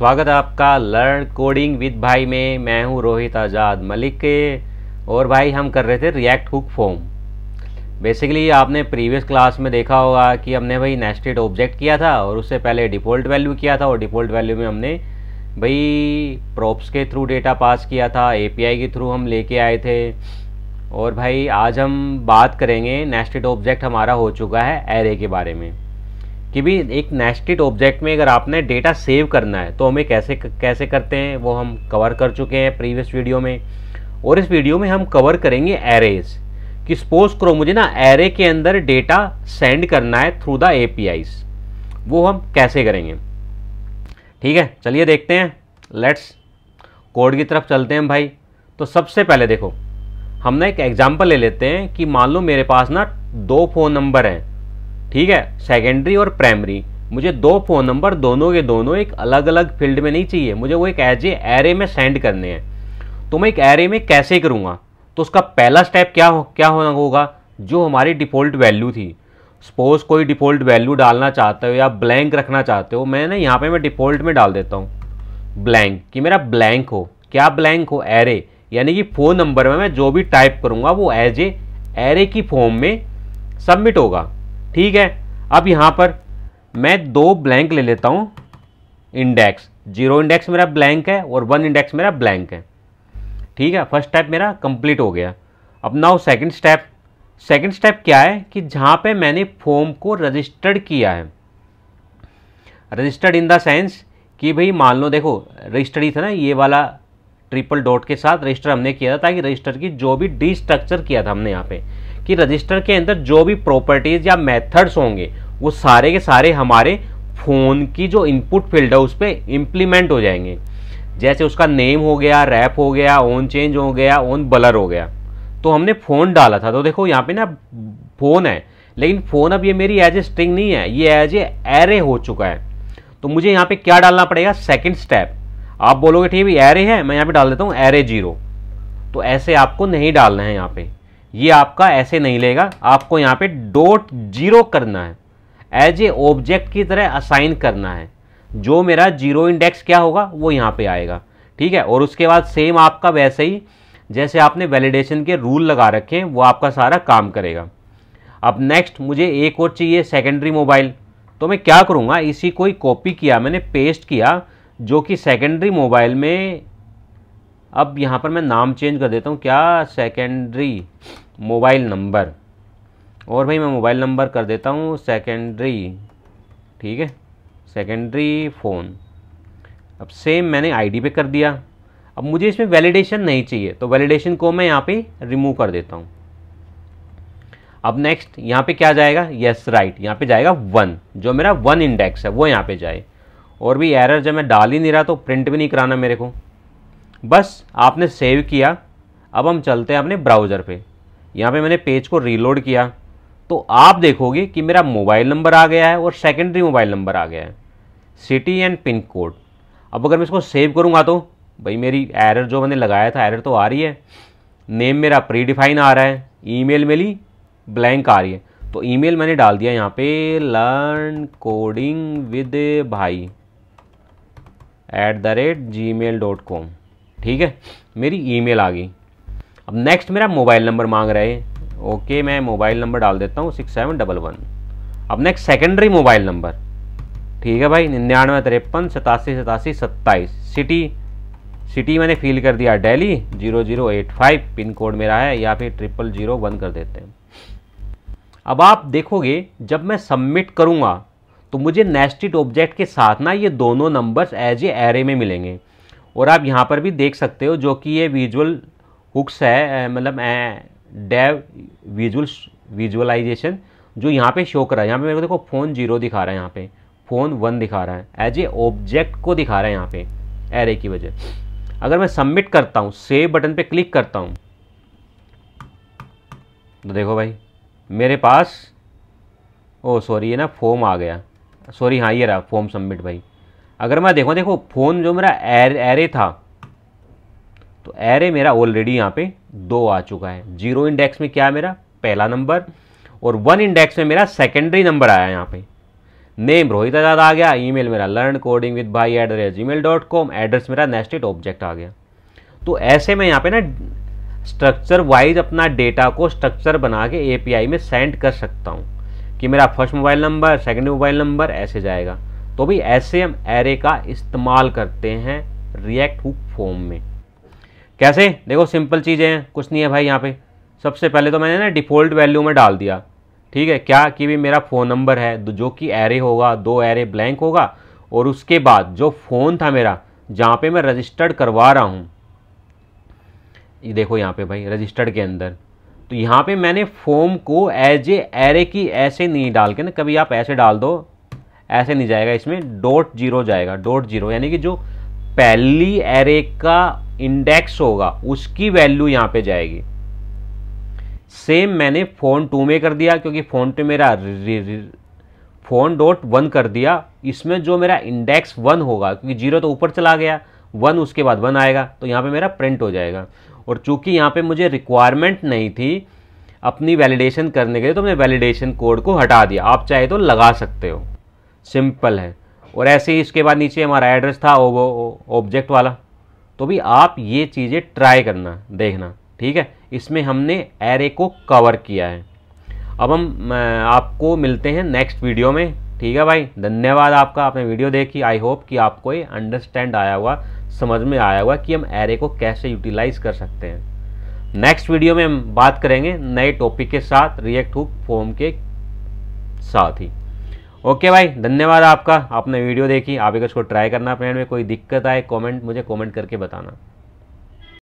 स्वागत है आपका लर्न कोडिंग विद भाई में मैं हूं रोहित आज़ाद मलिक और भाई हम कर रहे थे रिएक्ट हुक फॉर्म बेसिकली आपने प्रीवियस क्लास में देखा होगा कि हमने भाई नेस्टेड ऑब्जेक्ट किया था और उससे पहले डिफ़ॉल्ट वैल्यू किया था और डिफ़ॉल्ट वैल्यू में हमने भाई प्रॉप्स के थ्रू डेटा पास किया था ए के थ्रू हम लेके आए थे और भाई आज हम बात करेंगे नेस्टेड ऑब्जेक्ट हमारा हो चुका है एरे के बारे में कि भी एक नेस्टेड ऑब्जेक्ट में अगर आपने डेटा सेव करना है तो हमें कैसे कैसे करते हैं वो हम कवर कर चुके हैं प्रीवियस वीडियो में और इस वीडियो में हम कवर करेंगे एरेज कि सपोज करो मुझे ना एरे के अंदर डेटा सेंड करना है थ्रू द ए वो हम कैसे करेंगे ठीक है चलिए देखते हैं लेट्स कोड की तरफ चलते हैं भाई तो सबसे पहले देखो हमने एक एग्जाम्पल ले लेते हैं कि मान लो मेरे पास ना दो फ़ोन नंबर हैं ठीक है सेकेंडरी और प्राइमरी मुझे दो फ़ोन नंबर दोनों के दोनों एक अलग अलग फील्ड में नहीं चाहिए मुझे वो एक एज ए एरे में सेंड करने हैं तो मैं एक एरे में कैसे करूँगा तो उसका पहला स्टेप क्या हो क्या होना होगा जो हमारी डिफ़ॉल्ट वैल्यू थी सपोज कोई डिफ़ॉल्ट वैल्यू डालना चाहते हो या ब्लैंक रखना चाहते हो मैं ना यहाँ पे मैं डिफ़ॉल्ट में डाल देता हूँ ब्लैंक कि मेरा ब्लैंक हो क्या ब्लैंक हो एरे यानी कि फ़ोन नंबर में मैं जो भी टाइप करूँगा वो एज ए एरे की फॉर्म में सबमिट होगा ठीक है अब यहाँ पर मैं दो ब्लैंक ले लेता हूँ इंडेक्स जीरो इंडेक्स मेरा ब्लैंक है और वन इंडेक्स मेरा ब्लैंक है ठीक है फर्स्ट स्टेप मेरा कंप्लीट हो गया अब now second step second step क्या है कि जहाँ पे मैंने फॉर्म को रजिस्टर्ड किया है रजिस्टर्ड इन द सेंस कि भाई मान लो देखो रजिस्टर्ड ही था ना ये वाला ट्रिपल डॉट के साथ रजिस्टर हमने किया था ताकि रजिस्टर की जो भी डिस्ट्रक्चर किया था हमने यहाँ पे कि रजिस्टर के अंदर जो भी प्रॉपर्टीज़ या मेथड्स होंगे वो सारे के सारे हमारे फ़ोन की जो इनपुट फील्ड है उस पर इम्प्लीमेंट हो जाएंगे जैसे उसका नेम हो गया रैप हो गया ऑन चेंज हो गया ऑन बलर हो गया तो हमने फ़ोन डाला था तो देखो यहाँ पे ना फ़ोन है लेकिन फ़ोन अब ये मेरी एज ए स्ट्रिंग नहीं है ये एज ए एरे हो चुका है तो मुझे यहाँ पे क्या डालना पड़ेगा सेकंड स्टेप आप बोलोगे ठीक है एरे है मैं यहाँ पे डाल देता हूँ एरे जीरो तो ऐसे आपको नहीं डालना है यहाँ पे ये आपका ऐसे नहीं लेगा आपको यहाँ पे डॉट जीरो करना है एज ए ऑब्जेक्ट की तरह असाइन करना है जो मेरा जीरो इंडेक्स क्या होगा वो यहाँ पे आएगा ठीक है और उसके बाद सेम आपका वैसे ही जैसे आपने वैलिडेशन के रूल लगा रखे हैं वो आपका सारा काम करेगा अब नेक्स्ट मुझे एक और चाहिए सेकेंडरी मोबाइल तो मैं क्या करूँगा इसी को ही कॉपी किया मैंने पेस्ट किया जो कि सेकेंडरी मोबाइल में अब यहाँ पर मैं नाम चेंज कर देता हूँ क्या सेकेंडरी मोबाइल नंबर और भाई मैं मोबाइल नंबर कर देता हूँ सेकेंडरी ठीक है सेकेंडरी फ़ोन अब सेम मैंने आईडी पे कर दिया अब मुझे इसमें वैलिडेशन नहीं चाहिए तो वैलिडेशन को मैं यहाँ पे रिमूव कर देता हूँ अब नेक्स्ट यहाँ पे क्या जाएगा यस राइट यहाँ पे जाएगा वन जो मेरा वन इंडेक्स है वो यहाँ पे जाए और भी एरर जब मैं डाल ही नहीं रहा तो प्रिंट भी नहीं कराना मेरे को बस आपने सेव किया अब हम चलते हैं अपने ब्राउज़र पे यहाँ पे मैंने पेज को रीलोड किया तो आप देखोगे कि मेरा मोबाइल नंबर आ गया है और सेकेंडरी मोबाइल नंबर आ गया है सिटी एंड पिन कोड अब अगर मैं इसको सेव करूँगा तो भाई मेरी एरर जो मैंने लगाया था एरर तो आ रही है नेम मेरा प्री डिफाइन आ रहा है ईमेल मेरी ब्लैंक आ रही है तो ईमेल मैंने डाल दिया यहाँ पे लर्न कोडिंग विद भाई at the rate Gmail dot com ठीक है मेरी ईमेल आ गई अब नेक्स्ट मेरा मोबाइल नंबर मांग रहे हैं ओके मैं मोबाइल नंबर डाल देता हूँ सिक्स सेवन डबल वन अब नेक्स्ट सेकेंडरी मोबाइल नंबर ठीक है भाई निन्यानवे तिरपन सतासी सतासी सत्ताईस सिटी सिटी मैंने फील कर दिया Delhi zero zero eight five pin code मेरा है या फिर ट्रिपल जीरो वन कर देते हैं अब आप देखोगे जब मैं सबमिट करूँगा तो मुझे नेस्टेड ऑब्जेक्ट के साथ ना ये दोनों नंबर्स एज ए एरे में मिलेंगे और आप यहाँ पर भी देख सकते हो जो कि ये विजुअल हुक्स है मतलब डेव विजुअल विजुअलाइजेशन जो यहाँ पे शो कर रहा है यहाँ पे मेरे को देखो फ़ोन जीरो दिखा रहा है यहाँ पे फ़ोन वन दिखा रहा है एज ए ऑब्जेक्ट को दिखा रहा है यहाँ पे एरे की वजह अगर मैं सबमिट करता हूँ सेव बटन पे क्लिक करता हूँ तो देखो भाई मेरे पास ओ सॉरी ये ना फॉर्म आ गया सॉरी हाँ ये रहा फॉर्म सबमिट भाई अगर मैं देखो देखो फ़ोन जो मेरा एर, एरे था तो एरे मेरा ऑलरेडी यहाँ पे दो आ चुका है जीरो इंडेक्स में क्या है मेरा पहला नंबर और वन इंडेक्स में मेरा सेकेंडरी नंबर आया यहाँ पे नेम रोहित आजाद आ गया ईमेल मेरा लर्न कोडिंग विद भाई at the rate Gmail dot com address मेरा नेस्टेड ऑब्जेक्ट आ गया तो ऐसे में यहाँ पे ना स्ट्रक्चर वाइज अपना डेटा को स्ट्रक्चर बना के एपीआई में सेंड कर सकता हूँ कि मेरा first mobile number second mobile number ऐसे जाएगा तो भी ऐसे हम एरे का इस्तेमाल करते हैं रिएक्ट हुक फॉर्म में कैसे देखो सिंपल चीज़ें हैं कुछ नहीं है भाई यहाँ पे सबसे पहले तो मैंने ना डिफ़ॉल्ट वैल्यू में डाल दिया ठीक है क्या कि भी मेरा फ़ोन नंबर है जो कि एरे होगा दो एरे ब्लैंक होगा और उसके बाद जो फ़ोन था मेरा जहाँ पे मैं रजिस्टर्ड करवा रहा हूँ ये देखो यहाँ पे भाई रजिस्टर्ड के अंदर तो यहाँ पे मैंने फॉर्म को एज ए एरे की ऐसे नहीं डाल के ना कभी आप ऐसे डाल दो ऐसे नहीं जाएगा इसमें डॉट जीरो जाएगा डॉट जीरो यानी कि जो पहली एरे का इंडेक्स होगा उसकी वैल्यू यहाँ पे जाएगी सेम मैंने फोन टू में कर दिया क्योंकि फोन टू मेरा फोन डॉट वन कर दिया इसमें जो मेरा इंडेक्स वन होगा क्योंकि जीरो तो ऊपर चला गया वन उसके बाद वन आएगा तो यहाँ पे मेरा प्रिंट हो जाएगा और चूंकि यहाँ पे मुझे रिक्वायरमेंट नहीं थी अपनी वैलिडेशन करने के लिए तो मैंने वैलिडेशन कोड को हटा दिया आप चाहे तो लगा सकते हो सिंपल है और ऐसे ही इसके बाद नीचे हमारा एड्रेस था वो ऑब्जेक्ट वाला तो भी आप ये चीज़ें ट्राई करना देखना ठीक है इसमें हमने एरे को कवर किया है अब हम आपको मिलते हैं नेक्स्ट वीडियो में ठीक है भाई धन्यवाद आपका आपने वीडियो देखी आई होप कि आपको ये अंडरस्टैंड आया हुआ समझ में आया हुआ कि हम एरे को कैसे यूटिलाइज़ कर सकते हैं नेक्स्ट वीडियो में हम बात करेंगे नए टॉपिक के साथ रिएक्ट हुक फॉर्म के साथ ही ओके भाई धन्यवाद आपका आपने वीडियो देखी आप एक उसको ट्राई करना अपने में कोई दिक्कत आए कमेंट मुझे कमेंट करके बताना